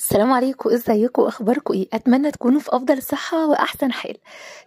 السلام عليكم ازيكم اخباركم ايه اتمنى تكونوا في افضل صحه واحسن حال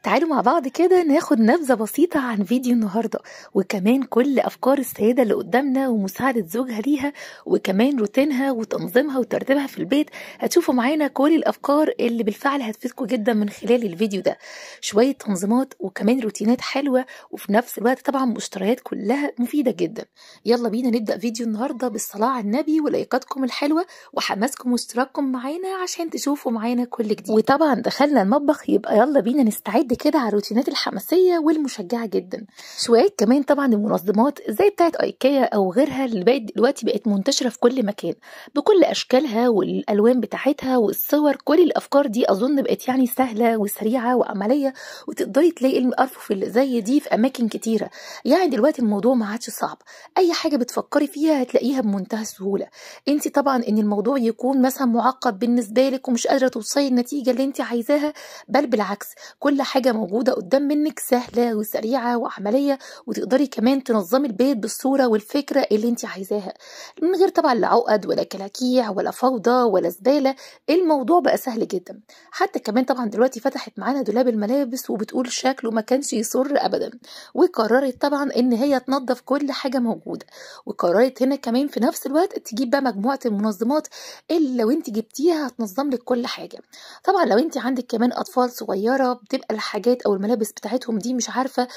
تعالوا مع بعض كده ناخد نبذه بسيطه عن فيديو النهارده وكمان كل افكار السيده اللي قدامنا ومساعده زوجها ليها وكمان روتينها وتنظيمها وترتيبها في البيت هتشوفوا معانا كل الافكار اللي بالفعل هتفيدكم جدا من خلال الفيديو ده شويه تنظيمات وكمان روتينات حلوه وفي نفس الوقت طبعا مشتريات كلها مفيده جدا يلا بينا نبدا فيديو النهارده بالصلاه على النبي ولايقاتكم الحلوه وحماسكم واشتراككم معاكم معانا عشان تشوفوا معانا كل جديد وطبعا دخلنا المطبخ يبقى يلا بينا نستعد كده على الروتينات الحماسيه والمشجعه جدا شويه كمان طبعا المنظمات زي بتاعه ايكيا او غيرها اللي بقت دلوقتي بقت منتشره في كل مكان بكل اشكالها والالوان بتاعتها والصور كل الافكار دي اظن بقت يعني سهله وسريعه وعمليه وتقدري تلاقي الارفف اللي زي دي في اماكن كتيره يعني دلوقتي الموضوع ما عادش صعب اي حاجه بتفكري فيها هتلاقيها بمنتهى السهوله انت طبعا ان الموضوع يكون مثلا معقد معقد بالنسبه لك ومش قادره توصلي النتيجه اللي انت عايزاها بل بالعكس كل حاجه موجوده قدام منك سهله وسريعه وعمليه وتقدري كمان تنظمي البيت بالصوره والفكره اللي انت عايزاها من غير طبعا لا عقد ولا كلاكيع ولا فوضى ولا زباله الموضوع بقى سهل جدا حتى كمان طبعا دلوقتي فتحت معانا دولاب الملابس وبتقول شكله ما كانش يسر ابدا وقررت طبعا ان هي تنظف كل حاجه موجوده وقررت هنا كمان في نفس الوقت تجيب بقى مجموعه المنظمات اللي لو انت جبتيها هتنظم لك كل حاجه طبعا لو انت عندك كمان اطفال صغيره بتبقى الحاجات او الملابس بتاعتهم دي مش عارفه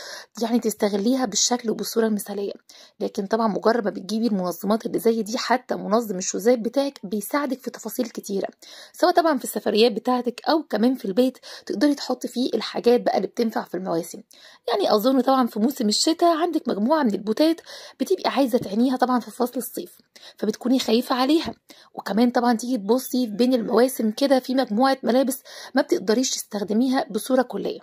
يعني تستغليها بالشكل وبالصوره المثاليه لكن طبعا مجرد ما بتجيبي المنظمات اللي زي دي حتى منظم الشوزات بتاعك بيساعدك في تفاصيل كتيره سواء طبعا في السفريات بتاعتك او كمان في البيت تقدري تحطي فيه الحاجات بقى اللي بتنفع في المواسم يعني اظن طبعا في موسم الشتاء عندك مجموعه من البوتات بتبقي عايزه تعينيها طبعا في فصل الصيف فبتكوني خايفه عليها وكمان طبعا تيجي تبص الصيف بين المواسم كده في مجموعه ملابس ما بتقدريش تستخدميها بصوره كليه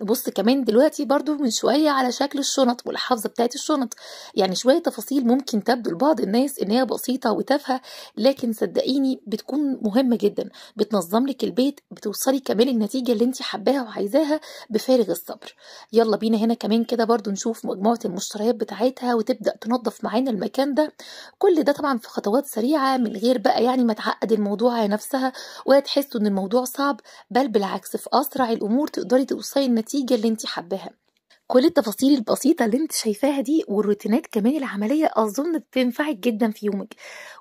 بص كمان دلوقتي برضو من شوية على شكل الشنط والحافظة بتاعت الشنط يعني شوية تفاصيل ممكن تبدو لبعض الناس ان هي بسيطة وتافهة لكن صدقيني بتكون مهمة جدا بتنظم لك البيت بتوصلي كمان النتيجة اللي انت حباها وعايزاها بفارغ الصبر يلا بينا هنا كمان كده برضو نشوف مجموعة المشتريات بتاعتها وتبدأ تنظف معانا المكان ده كل ده طبعا في خطوات سريعة من غير بقى يعني ما تعقد الموضوع على نفسها وهتحسوا ان الموضوع صعب بل بالعكس في أسرع الأمور تقدري توصلي النتيجة اللي انت حباها كل التفاصيل البسيطة اللي انت شايفاها دي والروتينات كمان العملية أظن بتنفعك جدا في يومك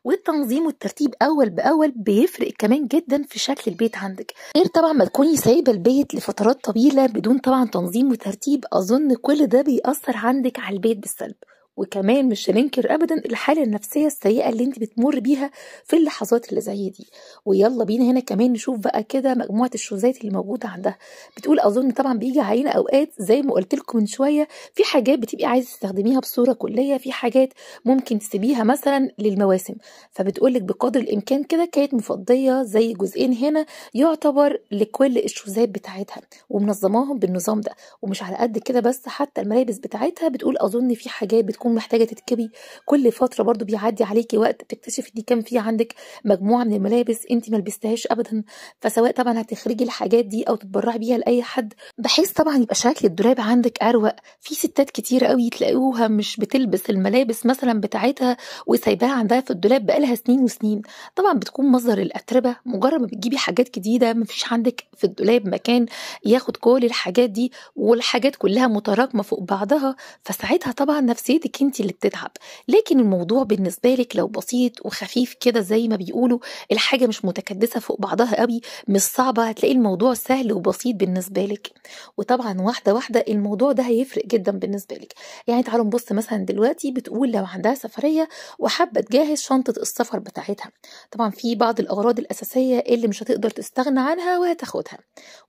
والتنظيم والترتيب أول بأول بيفرق كمان جدا في شكل البيت عندك غير طبعا ما تكوني سايبة البيت لفترات طويلة بدون طبعا تنظيم وترتيب أظن كل ده بيأثر عندك على البيت بالسلب وكمان مش هننكر ابدا الحاله النفسيه السيئه اللي انت بتمر بيها في اللحظات اللي زي دي ويلا بينا هنا كمان نشوف بقى كده مجموعه الشوزات اللي موجوده عندها بتقول اظن طبعا بيجي علينا اوقات زي ما قلت لكم من شويه في حاجات بتبقي عايزه تستخدميها بصوره كليه في حاجات ممكن تسيبيها مثلا للمواسم فبتقول لك بقدر الامكان كده كانت مفضيه زي جزئين هنا يعتبر لكل الشوزات بتاعتها ومنظماهم بالنظام ده ومش على قد كده بس حتى الملابس بتاعتها بتقول اظن في حاجات بتكون بتكون محتاجه تتكبي كل فتره برضو بيعدي عليكي وقت تكتشفي ان كان في عندك مجموعه من الملابس انت ما لبستهاش ابدا فسواء طبعا هتخرجي الحاجات دي او تتبرعي بيها لاي حد بحيث طبعا يبقى شكل الدولاب عندك اروق في ستات كتير قوي تلاقوها مش بتلبس الملابس مثلا بتاعتها وسايباها عندها في الدولاب بقالها سنين وسنين طبعا بتكون مصدر الاتربه مجرد ما بتجيبي حاجات جديده مفيش عندك في الدولاب مكان ياخد كل الحاجات دي والحاجات كلها متراكمه فوق بعضها فساعتها طبعا نفسيتك عليك انت اللي بتتعب لكن الموضوع بالنسبه لك لو بسيط وخفيف كده زي ما بيقولوا الحاجه مش متكدسه فوق بعضها قوي مش صعبه هتلاقي الموضوع سهل وبسيط بالنسبه لك وطبعا واحده واحده الموضوع ده هيفرق جدا بالنسبه لك يعني تعالوا نبص مثلا دلوقتي بتقول لو عندها سفريه وحابه تجهز شنطه السفر بتاعتها طبعا في بعض الاغراض الاساسيه اللي مش هتقدر تستغنى عنها وهتاخدها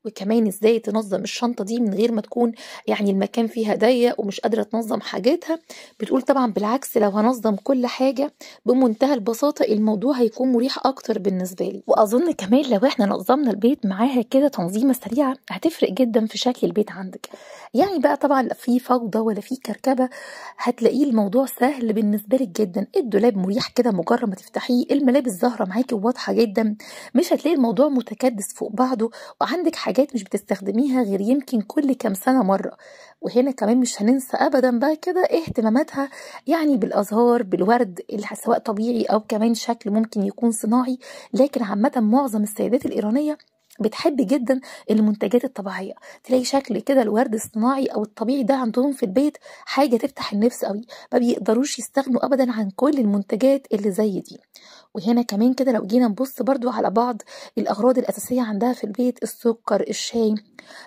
وكمان ازاي تنظم الشنطه دي من غير ما تكون يعني المكان فيها ضيق ومش قادره تنظم حاجاتها بتقول طبعا بالعكس لو هنظم كل حاجة بمنتهى البساطة الموضوع هيكون مريح أكتر بالنسبة لي وأظن كمان لو احنا نظمنا البيت معاها كده تنظيمة سريعة هتفرق جدا في شكل البيت عندك يعني بقى طبعا لا في فوضى ولا في كركبة هتلاقيه الموضوع سهل بالنسبة لك جدا الدولاب مريح كده مجرد ما تفتحيه الملابس ظاهرة معاكي وواضحة جدا مش هتلاقي الموضوع متكدس فوق بعضه وعندك حاجات مش بتستخدميها غير يمكن كل كام سنة مرة وهنا كمان مش هننسى أبدا بقى كده اهتمامات حلاوتها يعني بالازهار بالورد سواء طبيعي او كمان شكل ممكن يكون صناعي لكن عامه معظم السيدات الايرانيه بتحب جدا المنتجات الطبيعيه تلاقي شكل كده الورد الصناعي او الطبيعي ده عندهم في البيت حاجه تفتح النفس قوي ما بيقدروش يستغنوا ابدا عن كل المنتجات اللي زي دي وهنا كمان كده لو جينا نبص برضو على بعض الاغراض الاساسيه عندها في البيت السكر الشاي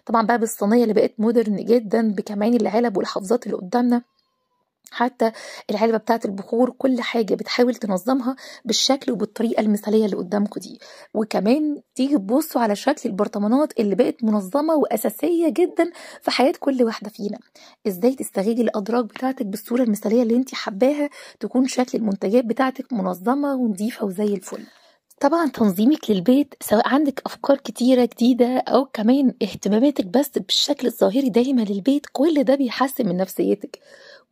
طبعا بقى بالصينيه اللي بقت مودرن جدا بكمان العلب والحفظات اللي قدامنا حتى العلبة بتاعت البخور كل حاجة بتحاول تنظمها بالشكل وبالطريقة المثالية اللي قدامكم دي وكمان تيجي تبصوا على شكل البرطمانات اللي بقت منظمة وأساسية جدا في حياة كل واحدة فينا ازاي تستغلي الأدراج بتاعتك بالصورة المثالية اللي انت حباها تكون شكل المنتجات بتاعتك منظمة ونظيفة وزي الفل طبعا تنظيمك للبيت سواء عندك افكار كتيره جديده او كمان اهتماماتك بس بالشكل الظاهري دايما للبيت كل ده بيحسن من نفسيتك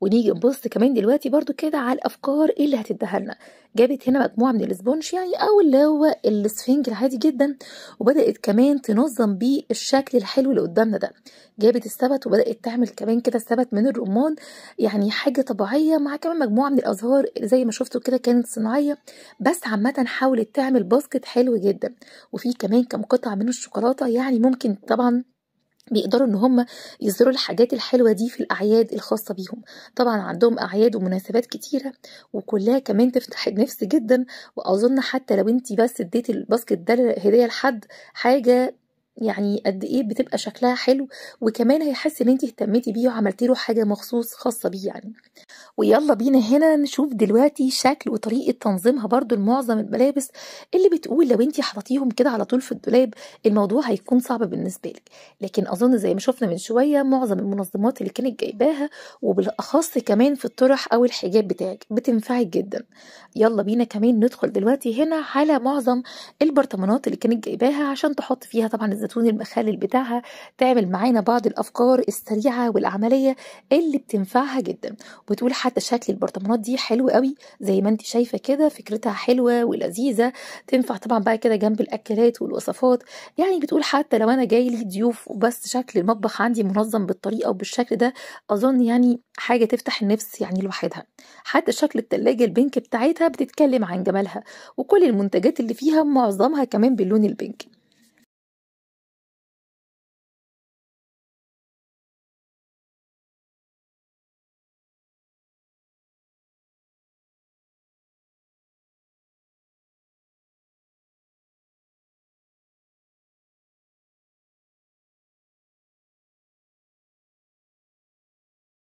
ونيجي نبص كمان دلوقتي برضو كده على الافكار اللي هتديها لنا جابت هنا مجموعه من الاسبونج يعني او اللي هو السفنج العادي جدا وبدات كمان تنظم بيه الشكل الحلو اللي قدامنا ده جابت السبت وبدات تعمل كمان كده السبت من الرمان يعني حاجه طبيعيه مع كمان مجموعه من الازهار زي ما شفتوا كده كانت صناعيه بس عامه حاولت تعمل باسكت حلو جدا وفي كمان كم قطعه من الشوكولاته يعني ممكن طبعا بيقدروا ان هم يظهروا الحاجات الحلوه دي في الاعياد الخاصه بيهم طبعا عندهم اعياد ومناسبات كتيره وكلها كمان تفتح النفس جدا واظن حتى لو انت بس اديتي الباسكت ده هديه لحد حاجه يعني قد ايه بتبقى شكلها حلو وكمان هيحس ان انت اهتميتي بيه وعملتي له حاجه مخصوص خاصه بيه يعني ويلا بينا هنا نشوف دلوقتي شكل وطريقه تنظيمها برضو لمعظم الملابس اللي بتقول لو انت حطيتيهم كده على طول في الدولاب الموضوع هيكون صعب بالنسبه لك لكن اظن زي ما شفنا من شويه معظم المنظمات اللي كانت جايباها وبالاخص كمان في الطرح او الحجاب بتاعك بتنفعك جدا يلا بينا كمان ندخل دلوقتي هنا على معظم البرطمانات اللي كانت جايباها عشان تحط فيها طبعا الزيتون المخلل بتاعها تعمل معانا بعض الافكار السريعه والعمليه اللي بتنفعها جدا وتقول حتى شكل البرطمانات دي حلو قوي زي ما انت شايفه كده فكرتها حلوه ولذيذه تنفع طبعا بقى كده جنب الاكلات والوصفات يعني بتقول حتى لو انا جاي لي ضيوف وبس شكل المطبخ عندي منظم بالطريقه وبالشكل ده اظن يعني حاجه تفتح النفس يعني لوحدها حتى شكل التلاجة البنك بتاعتها بتتكلم عن جمالها وكل المنتجات اللي فيها معظمها كمان باللون البنك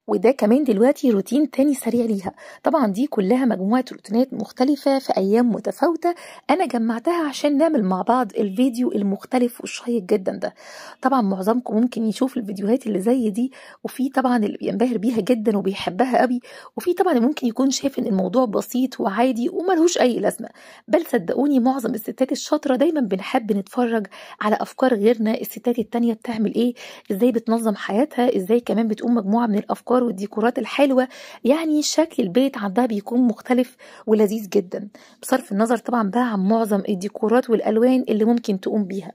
وده كمان دلوقتي روتين تاني سريع ليها طبعا دي كلها مجموعة روتينات مختلفة في أيام متفاوتة أنا جمعتها عشان نعمل مع بعض الفيديو المختلف والشيق جدا ده طبعا معظمكم ممكن يشوف الفيديوهات اللي زي دي وفي طبعا اللي بينبهر بيها جدا وبيحبها قوي وفي طبعا ممكن يكون شايف ان الموضوع بسيط وعادي وملهوش أي لازمة بل صدقوني معظم الستات الشاطرة دايما بنحب نتفرج على أفكار غيرنا الستات التانية بتعمل إيه إزاي بتنظم حياتها إزاي كمان بتقوم مجموعة من الأفكار الأفكار والديكورات الحلوة يعني شكل البيت عندها بيكون مختلف ولذيذ جدا بصرف النظر طبعا بقى عن معظم الديكورات والألوان اللي ممكن تقوم بيها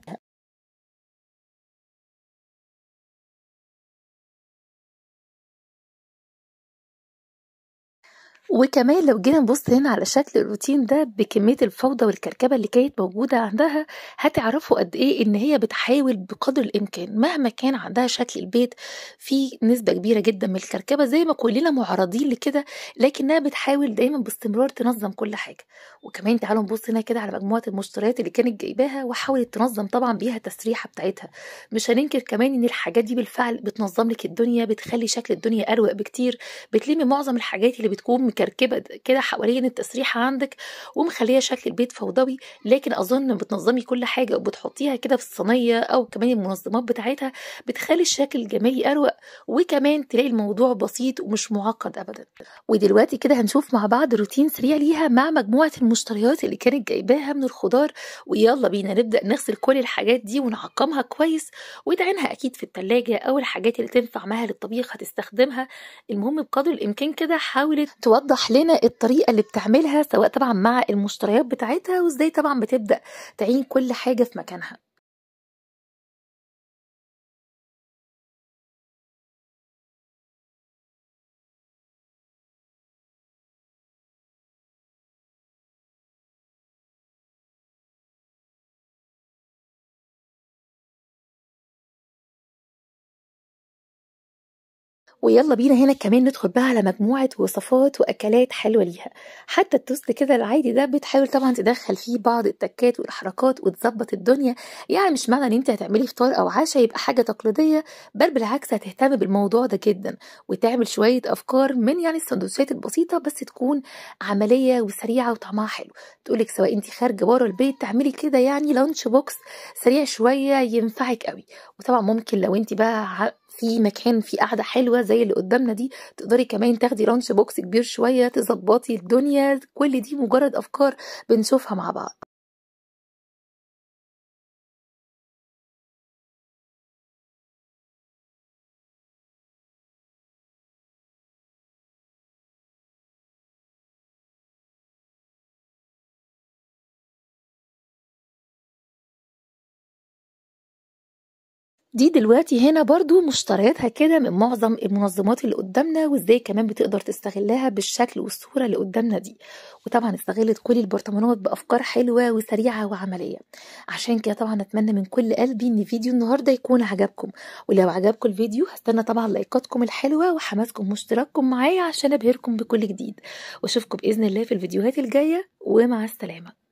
وكمان لو جينا نبص هنا على شكل الروتين ده بكمية الفوضى والكركبة اللي كانت موجودة عندها هتعرفوا قد إيه إن هي بتحاول بقدر الإمكان مهما كان عندها شكل البيت في نسبة كبيرة جدا من الكركبة زي ما كلنا معرضين لكده لكنها بتحاول دايما باستمرار تنظم كل حاجة وكمان تعالوا نبص هنا كده على مجموعة المشتريات اللي كانت جايباها وحاولت تنظم طبعا بيها التسريحة بتاعتها مش هننكر كمان إن الحاجات دي بالفعل بتنظم لك الدنيا بتخلي شكل الدنيا أروق بكتير بتلمي معظم الحاجات اللي بتكون مكركبه كده حوالين التسريحه عندك ومخليه شكل البيت فوضوي لكن اظن بتنظمي كل حاجه وبتحطيها كده في الصينيه او كمان المنظمات بتاعتها بتخلي الشكل الجمالي اروق وكمان تلاقي الموضوع بسيط ومش معقد ابدا ودلوقتي كده هنشوف مع بعض روتين سريع ليها مع مجموعه المشتريات اللي كانت جايباها من الخضار ويلا بينا نبدا نغسل كل الحاجات دي ونعقمها كويس ودعينها اكيد في التلاجة او الحاجات اللي تنفع معاها للطبيخ هتستخدمها المهم بقدر الامكان كده حاولي توضع بتوضح لنا الطريقه اللي بتعملها سواء طبعا مع المشتريات بتاعتها وازاي طبعا بتبدا تعين كل حاجه في مكانها ويلا بينا هنا كمان ندخل بقى على مجموعة وصفات وأكلات حلوة ليها حتى التوست كده العادي ده بتحاول طبعا تدخل فيه بعض التكات والحركات وتظبط الدنيا يعني مش معنى ان انت هتعملي فطار او عشاء يبقى حاجة تقليدية بل بالعكس هتهتم بالموضوع ده جدا وتعمل شوية أفكار من يعني السندوتشات البسيطة بس تكون عملية وسريعة وطعمها حلو تقولك سواء انت خارجة بره البيت تعملي كده يعني لانش بوكس سريع شوية ينفعك قوي وطبعا ممكن لو انت بقى في مكان في قعده حلوه زي اللي قدامنا دي تقدري كمان تاخدي رانش بوكس كبير شويه تظبطي الدنيا كل دي مجرد افكار بنشوفها مع بعض دي دلوقتي هنا برضو مشترياتها كده من معظم المنظمات اللي قدامنا وازاي كمان بتقدر تستغلها بالشكل والصوره اللي قدامنا دي وطبعا استغلت كل البرطمانات بافكار حلوه وسريعه وعمليه عشان كده طبعا اتمنى من كل قلبي ان فيديو النهارده يكون عجبكم ولو عجبكم الفيديو هستنى طبعا لايكاتكم الحلوه وحماسكم واشتراككم معايا عشان ابهركم بكل جديد واشوفكم باذن الله في الفيديوهات الجايه ومع السلامه